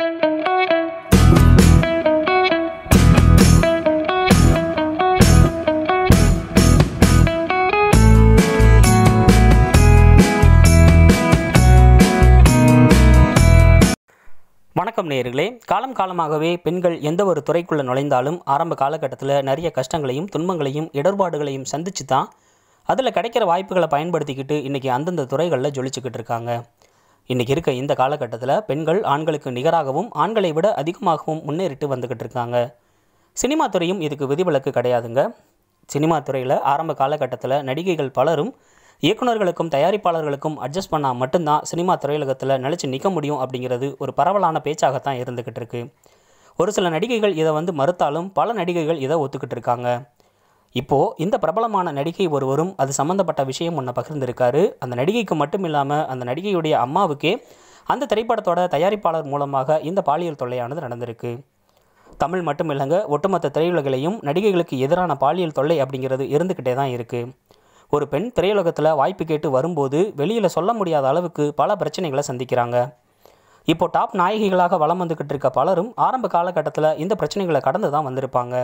வணக்கம் நேயர்களே காலம் காலமாகவே பெண்கள் எந்த ஒரு துறைக்குள்ளே நுழைந்தாலும் ஆரம்ப காலகட்டத்தில் நிறைய கஷ்டங்களையும் துன்பங்களையும் இடர்பாடுகளையும் சந்திச்சு தான் அதில் கிடைக்கிற வாய்ப்புகளை பயன்படுத்திக்கிட்டு இன்றைக்கி அந்தந்த துறைகளில் ஜொலிச்சுக்கிட்டு இருக்காங்க இன்றைக்கி இருக்க இந்த காலகட்டத்தில் பெண்கள் ஆண்களுக்கு நிகராகவும் ஆண்களை விட அதிகமாகவும் முன்னேறிட்டு வந்துக்கிட்டு இருக்காங்க சினிமா துறையும் இதுக்கு விதிவிலக்கு கிடையாதுங்க சினிமா துறையில் ஆரம்ப காலகட்டத்தில் நடிகைகள் பலரும் இயக்குநர்களுக்கும் தயாரிப்பாளர்களுக்கும் அட்ஜஸ்ட் பண்ணால் மட்டும்தான் சினிமா திரையுலகத்தில் நினச்சி நிற்க முடியும் அப்படிங்கிறது ஒரு பரவலான பேச்சாகத்தான் இருந்துக்கிட்டு இருக்குது ஒரு சில நடிகைகள் இதை வந்து மறுத்தாலும் பல நடிகைகள் இதை ஒத்துக்கிட்டு இருக்காங்க இப்போது இந்த பிரபலமான நடிகை ஒருவரும் அது சம்மந்தப்பட்ட விஷயம் ஒன்று பகிர்ந்திருக்காரு அந்த நடிகைக்கு மட்டும் இல்லாமல் அந்த நடிகையுடைய அம்மாவுக்கே அந்த திரைப்படத்தோட தயாரிப்பாளர் மூலமாக இந்த பாலியல் தொல்லையானது நடந்திருக்கு தமிழ் மட்டும் இல்லைங்க ஒட்டுமொத்த திரையுலகிலையும் நடிகைகளுக்கு எதிரான பாலியல் தொல்லை அப்படிங்கிறது இருந்துக்கிட்டே தான் இருக்குது ஒரு பெண் திரையுலகத்தில் வாய்ப்பு கேட்டு வரும்போது வெளியில் சொல்ல முடியாத அளவுக்கு பல பிரச்சனைகளை சந்திக்கிறாங்க இப்போ டாப் நாயகிகளாக வளம் வந்துக்கிட்டு இருக்க பலரும் ஆரம்ப காலகட்டத்தில் இந்த பிரச்சனைகளை கடந்து தான் வந்திருப்பாங்க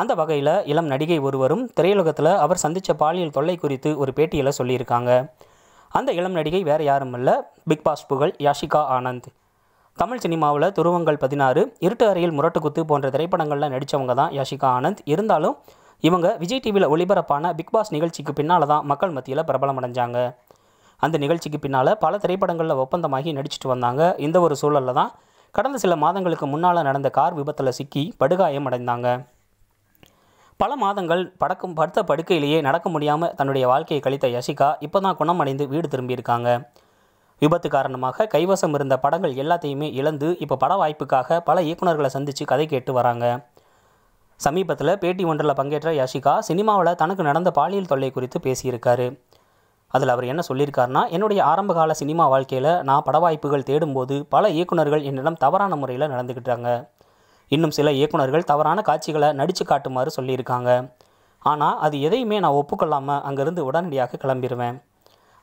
அந்த வகையில் இளம் நடிகை ஒருவரும் திரையுலகத்தில் அவர் சந்தித்த பாலியல் தொல்லை குறித்து ஒரு பேட்டியில் சொல்லியிருக்காங்க அந்த இளம் நடிகை வேறு யாரும் இல்லை பிக் பாஸ் புகழ் யாஷிகா ஆனந்த் தமிழ் சினிமாவில் துருவங்கள் பதினாறு இருட்டு அறையில் குத்து போன்ற திரைப்படங்களில் நடித்தவங்க தான் யாஷிகா ஆனந்த் இருந்தாலும் இவங்க விஜய் டிவியில் ஒளிபரப்பான பிக் பாஸ் நிகழ்ச்சிக்கு பின்னால் தான் மக்கள் மத்தியில் பிரபலம் அடைஞ்சாங்க அந்த நிகழ்ச்சிக்கு பின்னால் பல திரைப்படங்களில் ஒப்பந்தமாகி நடிச்சிட்டு வந்தாங்க இந்த ஒரு சூழலில் தான் கடந்த சில மாதங்களுக்கு முன்னால் நடந்த கார் விபத்தில் சிக்கி படுகாயம் அடைந்தாங்க பல மாதங்கள் படக்கும் படுத்த படுக்கையிலேயே நடக்க முடியாமல் தன்னுடைய வாழ்க்கையை கழித்த யஷிகா இப்போ தான் குணமடைந்து வீடு திரும்பியிருக்காங்க விபத்து காரணமாக கைவசம் இருந்த படங்கள் எல்லாத்தையுமே இழந்து இப்போ பட வாய்ப்புக்காக பல இயக்குநர்களை சந்தித்து கதை கேட்டு வராங்க சமீபத்தில் பேட்டி ஒன்றில் பங்கேற்ற யஷிகா சினிமாவில் தனக்கு நடந்த பாலியல் தொல்லை குறித்து பேசியிருக்காரு அதில் அவர் என்ன சொல்லியிருக்காருன்னா என்னுடைய ஆரம்பகால சினிமா வாழ்க்கையில் நான் பட வாய்ப்புகள் தேடும்போது பல இயக்குநர்கள் என்னிடம் தவறான முறையில் நடந்துக்கிட்டாங்க இன்னும் சில இயக்குநர்கள் தவறான காட்சிகளை நடித்து காட்டுமாறு சொல்லியிருக்காங்க ஆனால் அது எதையுமே நான் ஒப்புக்கொள்ளாமல் அங்கேருந்து உடனடியாக கிளம்பிடுவேன்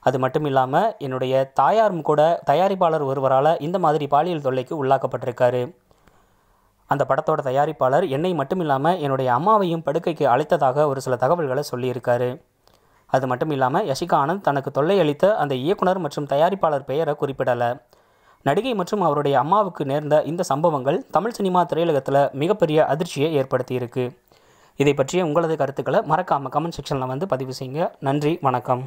அது மட்டும் இல்லாமல் என்னுடைய தாயாரும் கூட தயாரிப்பாளர் ஒருவரால் இந்த மாதிரி பாலியல் தொல்லைக்கு உள்ளாக்கப்பட்டிருக்காரு அந்த படத்தோட தயாரிப்பாளர் என்னை மட்டும் இல்லாமல் என்னுடைய அம்மாவையும் படுக்கைக்கு அழைத்ததாக ஒரு சில தகவல்களை சொல்லியிருக்காரு அது மட்டும் இல்லாமல் யசிகா ஆனந்த் தனக்கு தொல்லை அளித்த அந்த இயக்குனர் மற்றும் தயாரிப்பாளர் பெயரை குறிப்பிடலை நடிகை மற்றும் அவருடைய அம்மாவுக்கு நேர்ந்த இந்த சம்பவங்கள் தமிழ் சினிமா திரையுலகத்தில் மிகப்பெரிய அதிர்ச்சியை ஏற்படுத்தியிருக்கு இதை பற்றிய உங்களது கருத்துக்களை மறக்காமல் கமெண்ட் செக்ஷனில் வந்து பதிவு செய்யுங்க நன்றி வணக்கம்